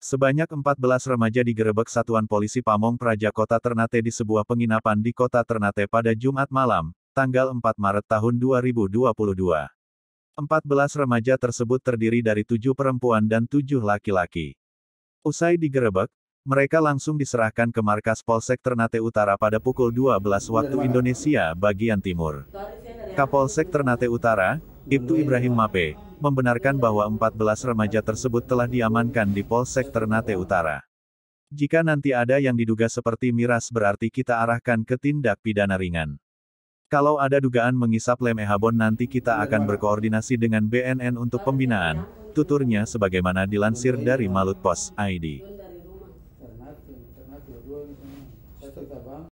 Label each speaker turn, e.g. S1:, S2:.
S1: Sebanyak 14 remaja digerebek Satuan Polisi Pamong Praja Kota Ternate di sebuah penginapan di Kota Ternate pada Jumat malam, tanggal 4 Maret tahun 2022. 14 remaja tersebut terdiri dari tujuh perempuan dan tujuh laki-laki. Usai digerebek, mereka langsung diserahkan ke markas Polsek Ternate Utara pada pukul 12 waktu Indonesia bagian timur. Kapolsek Ternate Utara, Ibtu Ibrahim Mape, membenarkan bahwa 14 remaja tersebut telah diamankan di Polsek Ternate Utara. Jika nanti ada yang diduga seperti miras berarti kita arahkan ke tindak pidana ringan. Kalau ada dugaan mengisap lem Ehabon nanti kita akan berkoordinasi dengan BNN untuk pembinaan, tuturnya sebagaimana dilansir dari Malut Pos ID.